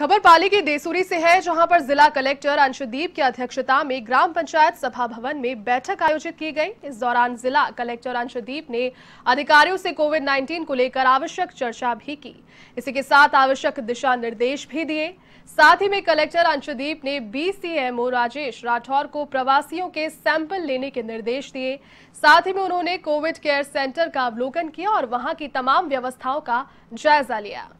खबर पाली के देसूरी से है जहां पर जिला कलेक्टर अंशुदीप की अध्यक्षता में ग्राम पंचायत सभा भवन में बैठक आयोजित की गई इस दौरान जिला कलेक्टर अंशुदीप ने अधिकारियों से कोविड 19 को लेकर आवश्यक चर्चा भी की इसी के साथ आवश्यक दिशा निर्देश भी दिए साथ ही में कलेक्टर अंशुदीप ने बीसीएमओ राजेश राठौर को प्रवासियों के सैंपल लेने के निर्देश दिए साथ ही में उन्होंने कोविड केयर सेंटर का अवलोकन किया और वहां की तमाम व्यवस्थाओं का जायजा लिया